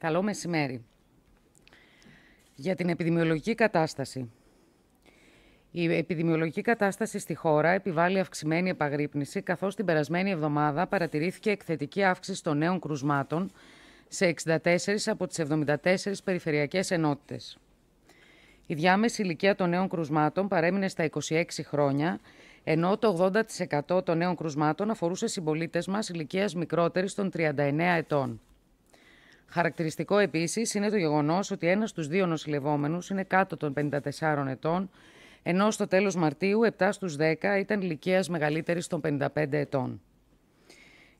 Καλό μεσημέρι. Για την επιδημιολογική κατάσταση. Η επιδημιολογική κατάσταση στη χώρα επιβάλλει αυξημένη επαγρύπνηση, καθώς την περασμένη εβδομάδα παρατηρήθηκε εκθετική αύξηση των νέων κρουσμάτων σε 64 από τις 74 περιφερειακές ενότητες. Η διάμεση ηλικία των νέων κρουσμάτων παρέμεινε στα 26 χρόνια, ενώ το 80% των νέων κρουσμάτων αφορούσε συμπολίτες μας ηλικίας μικρότερης των 39 ετών. Χαρακτηριστικό επίσης είναι το γεγονός ότι ένας στους δύο νοσηλευόμενους είναι κάτω των 54 ετών, ενώ στο τέλος Μαρτίου 7 στου 10 ήταν ηλικίας μεγαλύτερης των 55 ετών.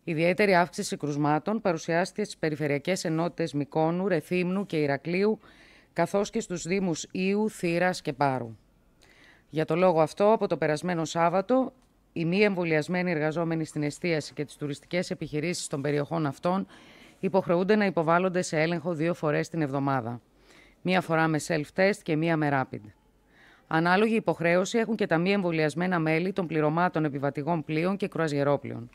ιδιαίτερη αύξηση κρουσμάτων παρουσιάστηκε στις περιφερειακές ενότητες Μικόνου, Ρεθύμνου και Ηρακλείου, καθώς και στους Δήμους Ιου, θύρα και Πάρου. Για το λόγο αυτό, από το περασμένο Σάββατο, οι μη εμβολιασμένοι εργαζόμενοι στην εστίαση και τις τουριστικές επιχειρήσεις των περιοχών αυτών υποχρεούνται να υποβάλλονται σε έλεγχο δύο φορές την εβδομάδα. Μία φορά με self-test και μία με rapid. Ανάλογη υποχρέωση έχουν και τα μη εμβολιασμένα μέλη των πληρωμάτων επιβατηγών πλοίων και κρουαζιερόπλοίων.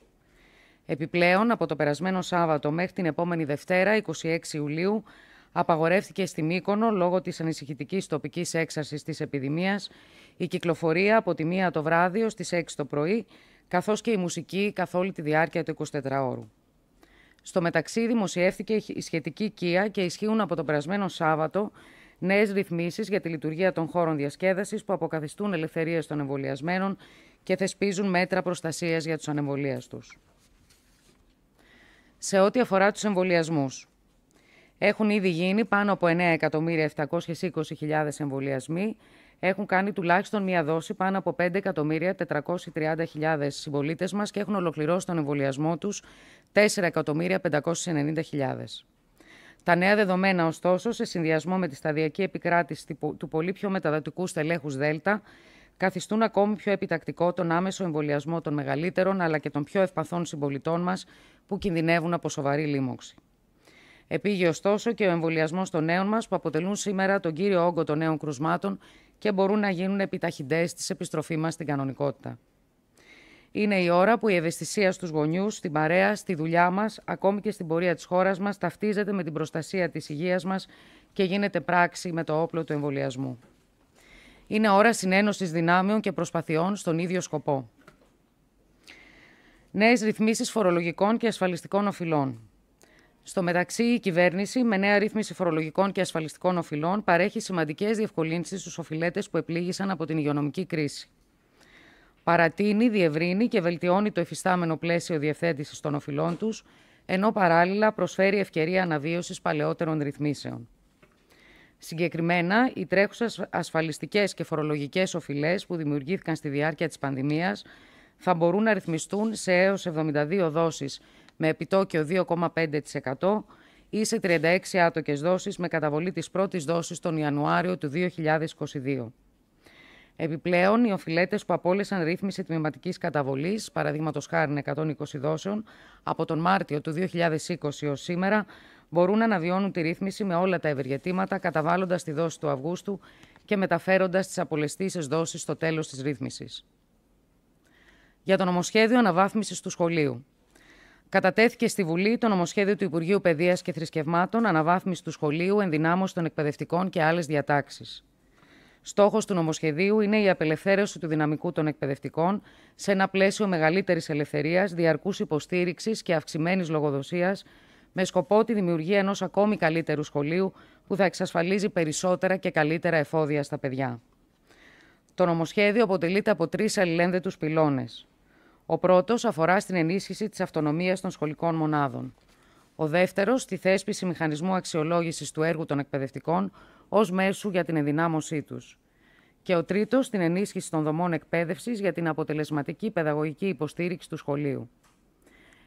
Επιπλέον, από το περασμένο Σάββατο μέχρι την επόμενη Δευτέρα, 26 Ιουλίου, απαγορεύτηκε στη Μύκονο, λόγω της ανησυχητικής τοπικής έξαρσης της επιδημίας, η κυκλοφορία από τη 1 το βράδυ ως τις 6 το πρωί, καθώς και η μουσική καθ' όλη τη διάρκεια του 24 ώρου. Στο μεταξύ, δημοσιεύθηκε η σχετική κία και ισχύουν από τον περασμένο Σάββατο νέες ρυθμίσεις για τη λειτουργία των χώρων διασκέδασης που αποκαθιστούν ελευθερίες των εμβολιασμένων και θεσπίζουν μέτρα προστασίας για τους ανεμβολία του. Σε ό,τι αφορά τους εμβολιασμούς, έχουν ήδη γίνει πάνω από 9.720.000 εμβολιασμοί. Έχουν κάνει τουλάχιστον μία δόση πάνω από 5.430.000 συμπολίτες μας και έχουν ολοκληρώσει τον εμβολιασμό τους 4.590.000. Τα νέα δεδομένα, ωστόσο, σε συνδυασμό με τη σταδιακή επικράτηση του πολύ πιο μεταδοτικού στελέχους ΔΕΛΤΑ, καθιστούν ακόμη πιο επιτακτικό τον άμεσο εμβολιασμό των μεγαλύτερων αλλά και των πιο ευπαθών συμπολιτών μας που κινδυνεύουν από σοβαρή λίμωξη. Επήγε ωστόσο και ο εμβολιασμός των νέων μας που αποτελούν σήμερα τον κύριο όγκο των νέων κρουσμάτων και μπορούν να γίνουν επιταχυντές της επιστροφής μας στην κανονικότητα. Είναι η ώρα που η ευαισθησία στους γονιούς, στην παρέα, στη δουλειά μας, ακόμη και στην πορεία της χώρας μας, ταυτίζεται με την προστασία της υγείας μας και γίνεται πράξη με το όπλο του εμβολιασμού. Είναι ώρα συνένωσης δυνάμεων και προσπαθειών στον ίδιο σκοπό. Νέες ρυθμίσεις φορολογικών και ασφαλιστικών οφειλών. Στο μεταξύ, η κυβέρνηση, με νέα ρύθμιση φορολογικών και ασφαλιστικών οφειλών, παρέχει σημαντικές διευκολύνσεις στους οφειλέτες που επλήγησαν από την υγειονομική κρίση παρατείνει, διευρύνει και βελτιώνει το εφιστάμενο πλαίσιο διευθέτησης των οφειλών τους, ενώ παράλληλα προσφέρει ευκαιρία αναβίωσης παλαιότερων ρυθμίσεων. Συγκεκριμένα, οι τρέχουσες ασφαλιστικές και φορολογικές οφειλές που δημιουργήθηκαν στη διάρκεια της πανδημίας θα μπορούν να ρυθμιστούν σε έως 72 δόσεις με επιτόκιο 2,5% ή σε 36 άτοκες δόσεις με καταβολή της πρώτης δόσης τον Ιανουάριο του 2022. Επιπλέον, οι οφειλέτες που απόλυσαν ρύθμιση τμηματική καταβολής, παραδείγματος χάρη 120 δόσεων, από τον Μάρτιο του 2020 έως σήμερα, μπορούν να αναβιώνουν τη ρύθμιση με όλα τα ευεργετήματα, καταβάλλοντας τη δόση του Αυγούστου και μεταφέροντας τις απολεστήσεις δόσεις στο τέλος της ρύθμισης. Για το νομοσχέδιο αναβάθμισης του σχολείου. Κατατέθηκε στη Βουλή το νομοσχέδιο του Υπουργείου Παιδείας και Θρησκευμάτων αναβάθμιση του σχολείου, ενδυνάμωση των εκπαιδευτικών και άλλες διατάξεις. Στόχος του νομοσχεδίου είναι η απελευθέρωση του δυναμικού των εκπαιδευτικών σε ένα πλαίσιο μεγαλύτερης ελευθερίας, διαρκούς υποστήριξης και αυξημένης λογοδοσίας, με σκοπό τη δημιουργία ενός ακόμη καλύτερου σχολείου που θα εξασφαλίζει περισσότερα και καλύτερα εφόδια στα παιδιά. Το νομοσχέδιο αποτελείται από τρεις αλληλένδετους πυλώνες. Ο πρώτος αφορά στην ενίσχυση της αυτονομίας των σχολικών μονάδων. Ο δεύτερος, στη θέσπιση μηχανισμού αξιολόγησης του έργου των εκπαιδευτικών, Ως μέσου για την ενδυνάμωσή τους. Και ο τρίτος, την ενίσχυση των δομών εκπαίδευσης για την αποτελεσματική παιδαγωγική υποστήριξη του σχολείου.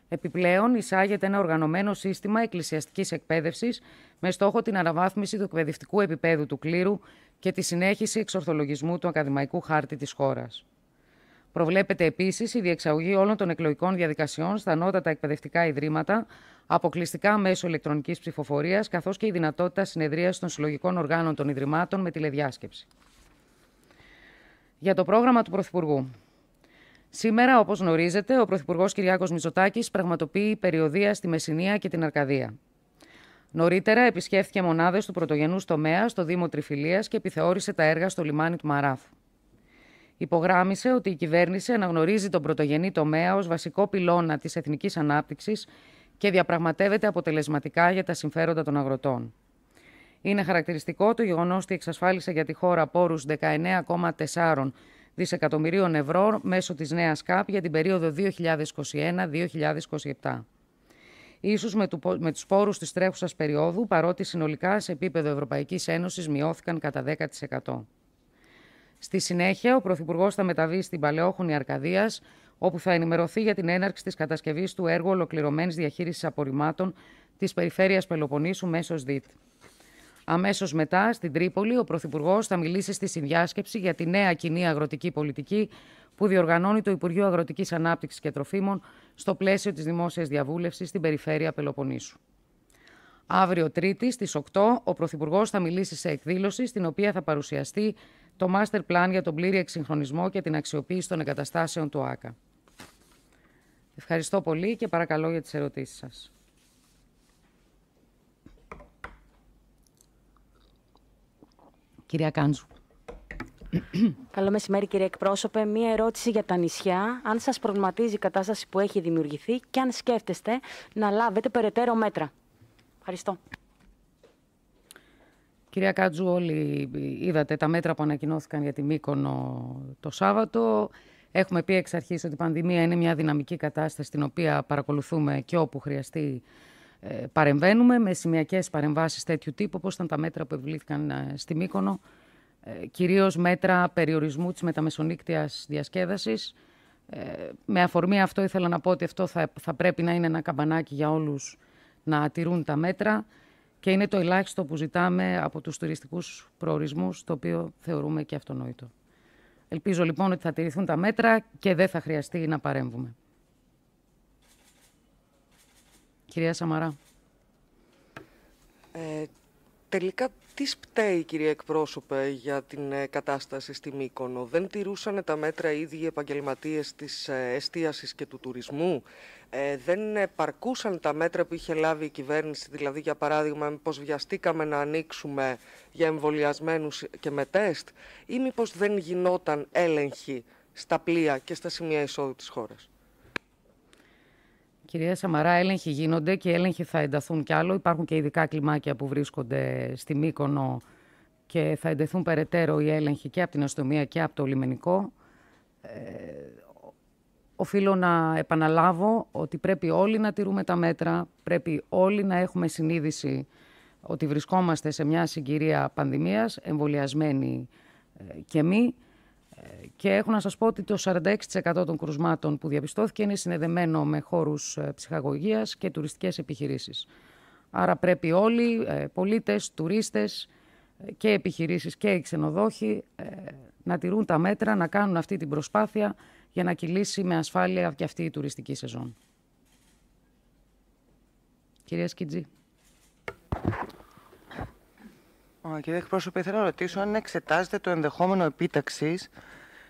Επιπλέον, εισάγεται ένα οργανωμένο σύστημα εκκλησιαστικής εκπαίδευσης με στόχο την αναβάθμιση του εκπαιδευτικού επίπεδου του κλήρου και τη συνέχιση εξορθολογισμού του ακαδημαϊκού χάρτη της χώρας. Προβλέπεται επίσης η διεξαγωγή όλων των εκλογικών διαδικασιών στα ανώτατα εκπαιδευτικά ιδρύματα, αποκλειστικά μέσω ηλεκτρονικής ψηφοφορίας, καθώς και η δυνατότητα συνεδρία των συλλογικών οργάνων των Ιδρυμάτων με τηλεδιάσκεψη. Για το πρόγραμμα του Πρωθυπουργού. Σήμερα, όπως γνωρίζετε, ο Πρωθυπουργός Κυριάκος Μητσοτάκης πραγματοποιεί περιοδία στη Μεσσηνία και την Αρκαδία. Νωρίτερα επισκέφθηκε μονάδες του πρωτογενούς τομέα στο Δήμο Τριφυλίας και επιθεώρησε τα έργα στο λιμάνι του Μαράφου. Υπογράμμισε ότι η κυβέρνηση αναγνωρίζει τον πρωτογενή τομέα ως βασικό πυλώνα της εθνικής ανάπτυξης και διαπραγματεύεται αποτελεσματικά για τα συμφέροντα των αγροτών. Είναι χαρακτηριστικό το γεγονός ότι εξασφάλισε για τη χώρα πόρους 19,4 δισεκατομμυρίων ευρώ μέσω της νέας ΚΑΠ για την περίοδο 2021-2027. Ίσως με, του, με τους πόρους της τρέχουσας περίοδου, παρότι συνολικά σε επίπεδο Ευρωπαϊκής Ένωσης μειώθηκαν κατά 10%. Στη συνέχεια, ο Πρωθυπουργός θα μεταβεί στην Παλαιόχωνη Αρκαδίας, όπου θα ενημερωθεί για την έναρξη της κατασκευής του έργου ολοκληρωμένης διαχείρισης απορριμμάτων της Περιφέρειας Πελοποννήσου μέσως ΣΔΙΤ. Αμέσως μετά, στην Τρίπολη, ο Πρωθυπουργός θα μιλήσει στη συνδιάσκεψη για τη νέα κοινή αγροτική πολιτική που διοργανώνει το Υπουργείο Αγροτικής Ανάπτυξης και Τροφίμων στο πλαίσιο της δημόσιας διαβούλευσης στην Περιφέρεια Πελοποννήσου. Αύριο Τρίτη στις 8 ο Πρωθυπουργός θα μιλήσει σε εκδήλωση στην οποία θα παρουσιαστεί το Master Plan για τον πλήρη εξυγχρονισμό και την αξιοποίηση των εγκαταστάσεων του ΆΚΑ. Ευχαριστώ πολύ και παρακαλώ για τις ερωτήσεις σας. Κυρία Κάντζου. Καλό μεσημέρι κύριε εκπρόσωπε. Μία ερώτηση για τα νησιά. Αν σας προβληματίζει η κατάσταση που έχει δημιουργηθεί και αν σκέφτεστε να λάβετε περαιτέρω μέτρα. Ευχαριστώ. Κυρία Κάτζου, όλοι είδατε τα μέτρα που ανακοινώθηκαν για τη Μύκονο το Σάββατο. Έχουμε πει εξ αρχής ότι η πανδημία είναι μια δυναμική κατάσταση την οποία παρακολουθούμε και όπου χρειαστεί ε, παρεμβαίνουμε με σημειακές παρεμβάσεις τέτοιου τύπου, όπως ήταν τα μέτρα που επιβλήθηκαν ε, στη Μύκονο, ε, κυρίως μέτρα περιορισμού της μεταμεσονύκτιας διασκέδασης. Με αφορμή αυτό ήθελα να πω ότι αυτό θα, πρέπει να είναι ένα καμπανάκι για όλους να τηρούν τα μέτρα. Και είναι το ελάχιστο που ζητάμε από τους τουριστικούς προορισμούς, το οποίο θεωρούμε και αυτονόητο. Ελπίζω λοιπόν ότι θα τηρηθούν τα μέτρα και δεν θα χρειαστεί να παρέμβουμε. Κυρία Σαμαρά. Ε, Τελικά τι σπταίει κυρία εκπρόσωπε για την ε, κατάσταση στη Μύκονο. Δεν τηρούσαν τα μέτρα ήδη οι επαγγελματίες της ε, εστίασης και του τουρισμού. Ε, δεν παρκούσαν τα μέτρα που είχε λάβει η κυβέρνηση. Δηλαδή για παράδειγμα πώς βιαστήκαμε να ανοίξουμε για εμβολιασμένους και με τεστ ή μήπως δεν γινόταν έλεγχη στα πλοία και στα σημεία εισόδου της χώρας. Κυρία Σαμαρά, έλεγχοι γίνονται και έλεγχοι θα ενταθούν κι άλλο. Υπάρχουν και ειδικά κλιμάκια που βρίσκονται στη Μύκονο και θα εντεθούν περαιτέρω οι έλεγχοι και από την αστυνομία και από το λιμενικό. Ε, οφείλω να επαναλάβω ότι πρέπει όλοι να τηρούμε τα μέτρα, πρέπει όλοι να έχουμε συνείδηση ότι βρισκόμαστε σε μια συγκυρία πανδημίας, εμβολιασμένοι ε, και εμείς. Και έχω να σας πω ότι το 46% των κρουσμάτων που διαπιστώθηκε είναι συνεδεμένο με χώρους ε, ψυχαγωγίας και τουριστικές επιχειρήσεις. Άρα πρέπει όλοι, ε, πολίτες, τουρίστες ε, και επιχειρήσεις και οι ξενοδόχοι να τηρούν τα μέτρα, να κάνουν αυτή την προσπάθεια για να κυλήσει με ασφάλεια και αυτή η τουριστική σεζόν. Κυρία Σκιτζή. Κύριε Εκπρόσωπε, ήθελα να ρωτήσω αν εξετάζεται το ενδεχόμενο επίταξης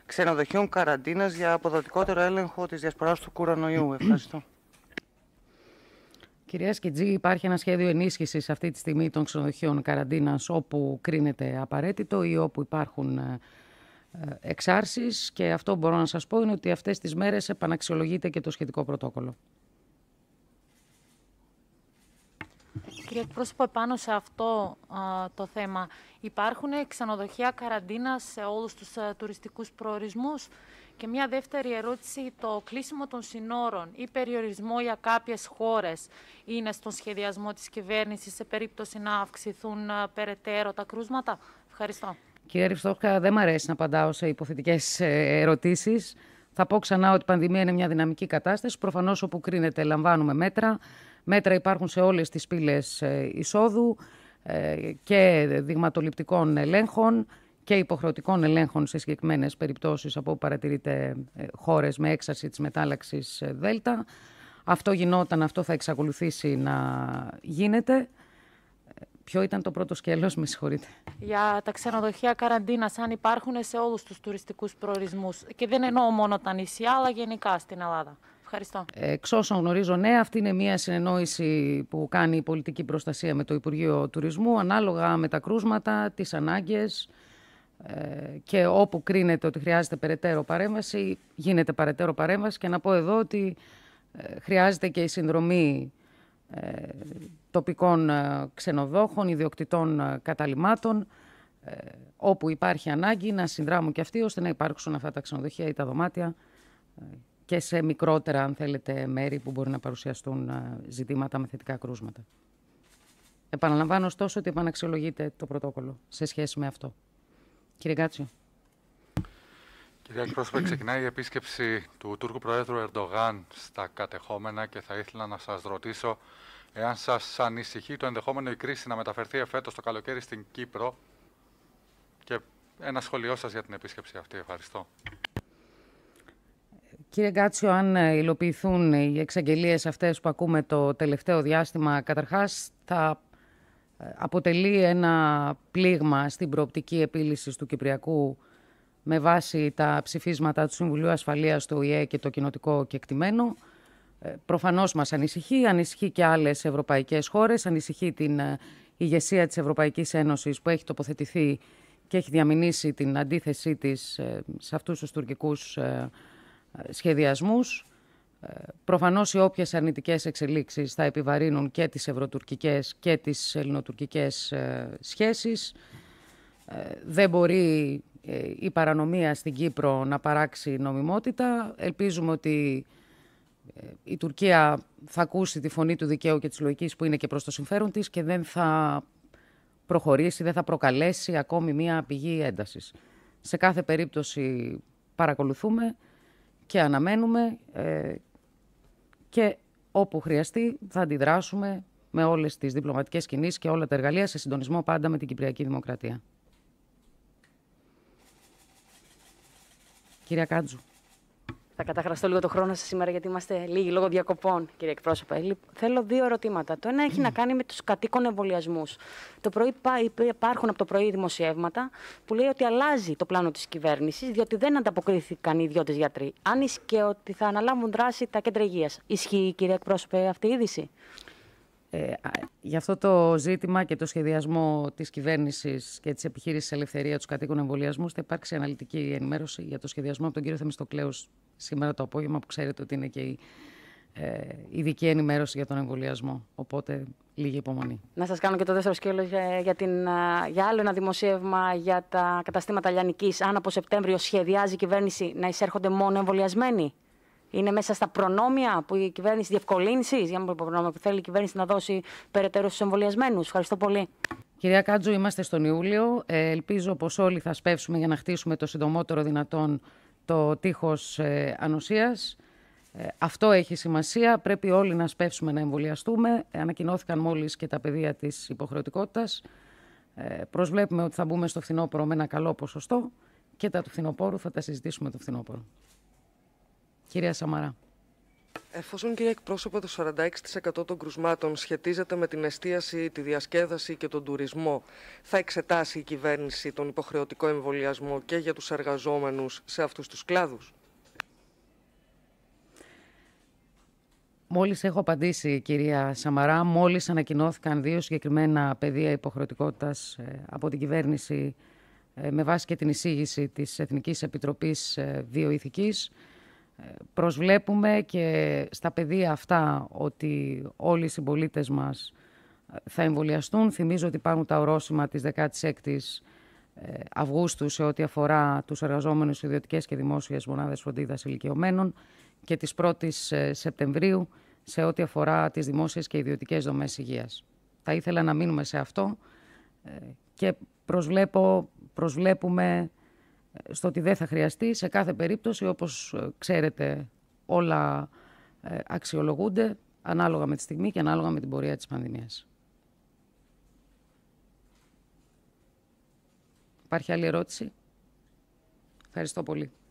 ξενοδοχείων καραντίνας για αποδοτικότερο έλεγχο της διασποράς του κορονοϊού. Ευχαριστώ. Κυρία Σκιτζή, υπάρχει ένα σχέδιο ενίσχυσης αυτή τη στιγμή των ξενοδοχείων καραντίνας όπου κρίνεται απαραίτητο ή όπου υπάρχουν ε, ε, εξάρσεις. και αυτό μπορώ να σας πω είναι ότι αυτές τις μέρες επαναξιολογείται και το σχετικό πρωτόκολλο. Κύριε Εκπρόσωπο, επάνω σε αυτό το θέμα, υπάρχουν ξενοδοχεία καραντίνα σε όλους τους τουριστικού τουριστικούς προορισμούς. Και μια δεύτερη ερώτηση, το κλείσιμο των συνόρων ή περιορισμό για κάποιες χώρες είναι στον σχεδιασμό της κυβέρνησης σε περίπτωση να αυξηθούν περαιτέρω τα κρούσματα. Ευχαριστώ. Κύριε Ριφτόχα, δεν μου αρέσει να απαντάω σε υποθετικές ε, ερωτήσεις. Θα πω ξανά ότι η πανδημία είναι μια δυναμική κατάσταση. Προφανώς όπου κρίνεται, λαμβάνουμε μέτρα. Μέτρα υπάρχουν σε όλες τις πύλες ε, εισόδου ε, και δειγματοληπτικών ελέγχων και υποχρεωτικών ελέγχων σε συγκεκριμένες περιπτώσεις από όπου παρατηρείται ε, χώρες με έξαρση της μετάλλαξης ΔΕΛΤΑ. Αυτό γινόταν, αυτό θα εξακολουθήσει να γίνεται. Ποιο ήταν το πρώτο σκέλος, με συγχωρείτε. Για τα ξενοδοχεία καραντίνας, αν υπάρχουν σε όλους τους τουριστικούς προορισμούς. Και δεν εννοώ μόνο τα νησιά, αλλά γενικά στην Ελλάδα. Ευχαριστώ. Εξ όσων γνωρίζω, ναι, αυτή είναι μια συνεννόηση που κάνει η πολιτική προστασία με το Υπουργείο Τουρισμού, ανάλογα με τα κρούσματα, τις ανάγκες ε, και όπου κρίνεται ότι χρειάζεται περαιτέρω παρέμβαση, γίνεται περαιτέρω παρέμβαση. Και να πω εδώ ότι ε, χρειάζεται και η συνδρομή ε, τοπικών ξενοδόχων, ιδιοκτητών καταλημάτων, όπου υπάρχει ανάγκη να συνδράμουν και αυτοί ώστε να υπάρξουν αυτά τα ξενοδοχεία ή τα δωμάτια και σε μικρότερα, αν θέλετε, μέρη που μπορεί να παρουσιαστούν ε, ζητήματα με θετικά κρούσματα. Επαναλαμβάνω ωστόσο ότι επαναξιολογείται το πρωτόκολλο σε σχέση με αυτό. Κύριε Γκάτσιο. Κυρία Εκπρόσωπε, ξεκινάει η επίσκεψη του Τούρκου Προέδρου Ερντογάν στα κατεχόμενα και θα ήθελα να σας ρωτήσω εάν σας ανησυχεί το ενδεχόμενο η κρίση να μεταφερθεί εφέτος το καλοκαίρι στην Κύπρο και ένα σχολείο σας για την επίσκεψη αυτή. Ευχαριστώ. Κύριε Γκάτσιο, αν ε, υλοποιηθούν οι εξαγγελίες αυτές που ακούμε το τελευταίο διάστημα, καταρχάς θα ε, αποτελεί ένα πλήγμα στην προοπτική επίλυσης του Κυπριακού με βάση τα ψηφίσματα του Συμβουλίου Ασφαλείας του ΟΗΕ και το κοινοτικό κεκτημένο. Ε, προφανώς μας ανησυχεί, ανησυχεί και άλλες ευρωπαϊκές χώρες ανησυχεί την ηγεσία της Ευρωπαϊκής Ένωσης που έχει τοποθετηθεί και έχει διαμηνήσει την αντίθεσή της σε αυτούς τους τουρκικούς σχεδιασμούς. Ε, προφανώς οι όποιες αρνητικές εξελίξεις θα επιβαρύνουν και τις ευρωτουρκικές και τις ελληνοτουρκικές ε, σχέσεις. Ε, δεν μπορεί η παρανομία στην Κύπρο να παράξει νομιμότητα. Ελπίζουμε ότι η Τουρκία θα ακούσει τη φωνή του δικαίου και της λογικής που είναι και προς το συμφέρον της και δεν θα προχωρήσει, δεν θα προκαλέσει ακόμη μία πηγή έντασης. Σε κάθε περίπτωση παρακολουθούμε και αναμένουμε ε, και όπου χρειαστεί θα αντιδράσουμε με όλες τις διπλωματικές κινήσεις και όλα τα εργαλεία σε συντονισμό πάντα με την Κυπριακή Δημοκρατία. Κυρία Κάντζου. Θα καταχραστώ λίγο το χρόνο σας σήμερα, γιατί είμαστε λίγοι λόγω διακοπών, κύριε εκπρόσωπε. Θέλω δύο ερωτήματα. Το ένα έχει να κάνει με τους κατοίκων εμβολιασμούς. Το πρωί υπάρχουν από το πρωί δημοσιεύματα που λέει ότι αλλάζει το πλάνο της κυβέρνησης, διότι δεν ανταποκρίθηκαν οι ιδιώτες γιατροί. Αν και ότι θα αναλάβουν δράση τα κέντρα υγείας. Ισχύει, κύριε εκπρόσωπε, αυτή η είδηση. Ε, για αυτό το ζήτημα και το σχεδιασμό της κυβέρνησης και της επιχείρησης Ελευθερία του κατοίκων εμβολιασμού, θα υπάρξει αναλυτική ενημέρωση για το σχεδιασμό από τον κύριο Θεμιστοκλέους σήμερα το απόγευμα, που ξέρετε ότι είναι και η ε, ειδική ενημέρωση για τον εμβολιασμό. Οπότε λίγη υπομονή. Να σας κάνω και το δεύτερο σκέλος για, για, για άλλο ένα δημοσίευμα για τα καταστήματα λιανικής. Αν από Σεπτέμβριο σχεδιάζει η κυβέρνηση να εισέρχονται μόνο εμβολιασμένοι. Είναι μέσα στα προνόμια που η κυβέρνηση διευκολύνσει, για να μην πω προνόμια που θέλει η κυβέρνηση να δώσει περαιτέρω στους εμβολιασμένους. Ευχαριστώ πολύ. Κυρία Κάτζου, είμαστε στον Ιούλιο. Ε, ελπίζω πως όλοι θα σπεύσουμε για να χτίσουμε το συντομότερο δυνατόν το τείχος ε, ανοσίας. Ε, αυτό έχει σημασία. Πρέπει όλοι να σπεύσουμε να εμβολιαστούμε. ανακοινώθηκαν μόλις και τα πεδία της υποχρεωτικότητας. προσβλέπουμε ότι θα μπούμε στο φθινόπωρο με ένα καλό ποσοστό και τα του φθινοπόρου θα τα συζητήσουμε το φθινόπωρο. Κυρία Σαμαρά. Εφόσον κύριε εκπρόσωπο το 46% των κρουσμάτων σχετίζεται με την εστίαση, τη διασκέδαση και τον τουρισμό, θα εξετάσει η κυβέρνηση τον υποχρεωτικό εμβολιασμό και για τους εργαζόμενους σε αυτούς τους κλάδους. Μόλις έχω απαντήσει, κυρία Σαμαρά, μόλις ανακοινώθηκαν δύο συγκεκριμένα πεδία υποχρεωτικότητας ε, από την κυβέρνηση ε, με βάση και την εισήγηση της Εθνικής Επιτροπής ε, Βιοηθικής, προσβλέπουμε και στα πεδία αυτά ότι όλοι οι συμπολίτες μας ε, θα εμβολιαστούν. Θυμίζω ότι υπάρχουν τα ορόσημα της 16ης ε, Αυγούστου σε ό,τι αφορά τους εργαζόμενους ιδιωτικές και δημόσιες μονάδες φροντίδας ηλικιωμένων και της 1ης ε, Σεπτεμβρίου σε ό,τι αφορά τις δημόσιες και ιδιωτικές δομές υγείας. Θα ήθελα να μείνουμε σε αυτό και προσβλέπουμε στο ότι δεν θα χρειαστεί. Σε κάθε περίπτωση, όπως ε, ξέρετε, όλα ε, αξιολογούνται ανάλογα με τη στιγμή και ανάλογα με την πορεία της πανδημίας. Υπάρχει άλλη ερώτηση. Ευχαριστώ πολύ.